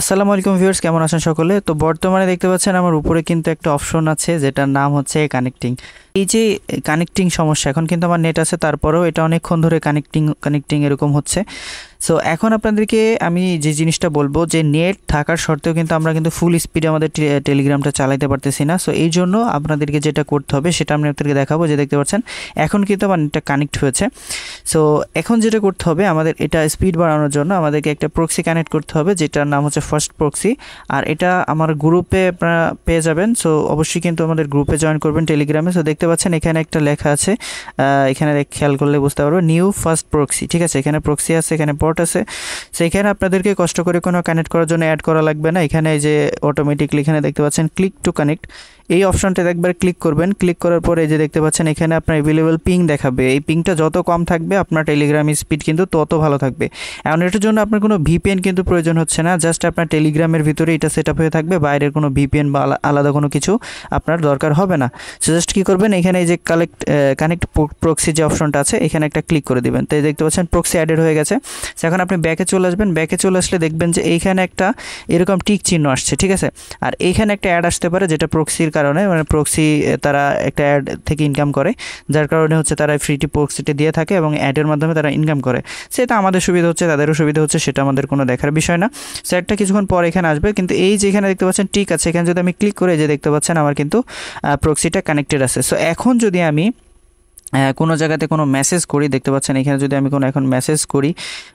আসসালামু আলাইকুম ভিউয়ার্স কেমন আছেন সকলে তো বর্তমানে দেখতে পাচ্ছেন আমার উপরে কিন্তু একটা অপশন আছে যেটার নাম হচ্ছে কানেক্টিং এই যে কানেক্টিং সমস্যা এখন কিন্তু আমার নেট আছে তারপরেও এটা অনেকক্ষণ ধরে কানেক্টিং কানেক্টিং এরকম হচ্ছে সো এখন আপনাদেরকে আমি যে জিনিসটা বলবো যে নেট থাকার সত্ত্বেও কিন্তু আমরা কিন্তু ফুল স্পিডে আমাদের টেলিগ্রামটা চালাইতে পারতেছি না সো এই জন্য আপনাদেরকে যেটা করতে হবে সেটা আমি আপনাদেরকে দেখাবো যে দেখতে পাচ্ছেন এখন কিন্তু আমার নেটটা কানেক্ট হয়েছে সো এখন যেটা করতে হবে আমাদের এটা স্পিড বাড়ানোর জন্য আমাদেরকে একটা প্রক্সি কানেক্ট করতে হবে যেটার নাম হচ্ছে ফার্স্ট প্রক্সি আর এটা আমার গ্রুপে আপনারা পেয়ে যাবেন সো অবশ্যই কিন্তু আমাদের গ্রুপে জয়েন করবেন টেলিগ্রামে সো দেখতে দেখতে পাচ্ছেন এখানে একটা লেখা আছে এখানে খেয়াল করলে বুঝতে পারবো নিউ ফার্স্ট প্রক্সি ঠিক আছে এখানে প্রক্সি আছে এখানে পোর্ট আছে সেখানে আপনাদেরকে কষ্ট করে কোনো কানেক্ট করার জন্য অ্যাড করা লাগবে না এখানে যে অটোমেটিকলি এখানে দেখতে পাচ্ছেন ক্লিক টু কানেক্ট এই অপশনটাতে একবার ক্লিক করবেন ক্লিক করার পরে যে দেখতে পাচ্ছেন এখানে আপনার অ্যাভেলেবেল পিং দেখাবে এই পিংটা যত কম থাকবে আপনার টেলিগ্রাম স্পিড কিন্তু তত ভালো থাকবে এমন এটার জন্য আপনার কোনো ভিপিএন কিন্তু প্রয়োজন হচ্ছে না জাস্ট আপনার টেলিগ্রামের ভিতরে এটা সেট হয়ে থাকবে বাইরের কোনো ভিপিএন বা আলাদা কোনো কিছু আপনার দরকার হবে না সো জাস্ট কী করবেন এখানে এই যে কালেক্ট কানেক্ট প্রক্সি যে অপশনটা আছে এখানে একটা ক্লিক করে দেবেন তো এই দেখতে পাচ্ছেন প্রক্সি অ্যাডেড হয়ে গেছে এখন আপনি ব্যাকে চলে আসবেন ব্যাকে চলে আসলে দেখবেন যে এইখানে একটা এরকম টিক চিহ্ন আসছে ঠিক আছে আর এইখানে একটা অ্যাড আসতে পারে যেটা প্রক্সির কারণে মানে প্রক্সি তারা একটা অ্যাড থেকে ইনকাম করে যার কারণে হচ্ছে তারা ফ্রিটি প্রক্সিটি দিয়ে থাকে এবং অ্যাডের মাধ্যমে তারা ইনকাম করে সেটা আমাদের সুবিধা হচ্ছে তাদেরও সুবিধা হচ্ছে সেটা আমাদের কোনো দেখার বিষয় না স্যারটা কিছুক্ষণ পর এখানে আসবে কিন্তু এই যেখানে দেখতে পাচ্ছেন ঠিক আছে এখানে যদি আমি ক্লিক করে যে দেখতে পাচ্ছেন আমার কিন্তু প্রক্সিটা কানেক্টেড আছে সো এখন যদি আমি কোনো জায়গাতে কোনো মেসেজ করি দেখতে পাচ্ছেন এখানে যদি আমি কোনো এখন মেসেজ করি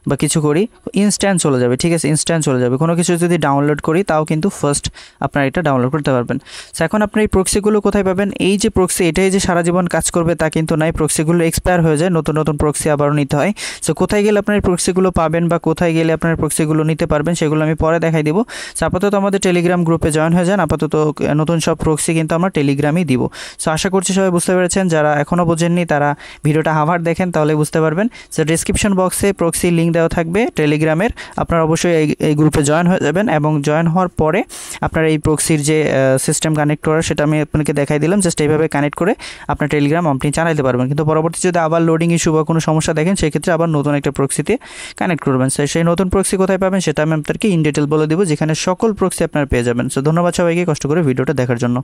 বা কিছু করি ইনস্ট্যান্ট চলে যাবে ঠিক আছে ইনস্ট্যান্ট চলে যাবে কোনো কিছু যদি ডাউনলোড করি তাও কিন্তু ফার্স্ট আপনার এটা ডাউনলোড করতে পারবেন সো এখন আপনার এই প্রক্সিগুলো কোথায় পাবেন এই যে প্রক্সি এটাই যে সারা জীবন কাজ করবে তা কিন্তু নাই প্রক্সিগুলো এক্সপায়ার হয়ে যায় নতুন নতুন প্রক্সি আবারও নিতে হয় সো কোথায় গেলে আপনার এই প্রক্সিগুলো পাবেন বা কোথায় গেলে আপনার প্রক্সিগুলো নিতে পারবেন সেগুলো আমি পরে দেখাই দিব সো আপাতত আমাদের টেলিগ্রাম গ্রুপে জয়েন হয়ে যান আপাতত নতুন সব প্রক্সি কিন্তু আমরা টেলিগ্রামই দিব সো আশা করছি সবাই বুঝতে পেরেছেন যারা এখনও বোঝেননি তারা ভিডিওটা হাভার দেখেন তাহলে বুঝতে পারবেন সো ডিসক্রিপশন বক্সে প্রক্সি লিঙ্ক দেওয়া থাকবে টেলিগ্রামের আপনারা অবশ্যই এই গ্রুপে জয়েন হয়ে যাবেন এবং জয়েন হওয়ার পরে আপনার এই প্রক্সির যে সিস্টেম কানেক্ট করার সেটা আমি আপনাকে দেখাই দিলাম জাস্ট এইভাবে কানেক্ট করে আপনার টেলিগ্রাম আপনি চালাইতে পারবেন কিন্তু পরবর্তী যদি আবার লোডিং ইস্যু বা কোনো সমস্যা দেখেন সেক্ষেত্রে আবার নতুন একটা প্রক্সিতে কানেক্ট করবেন সেই নতুন প্রক্সি কোথায় পাবেন সেটা আমি আপনাকে ইন ডিটেল বলে দেবো যেখানে সকল প্রক্সি আপনার পেয়ে যাবেন সো ধন্যবাদ সবাইকে কষ্ট করে ভিডিওটা দেখার জন্য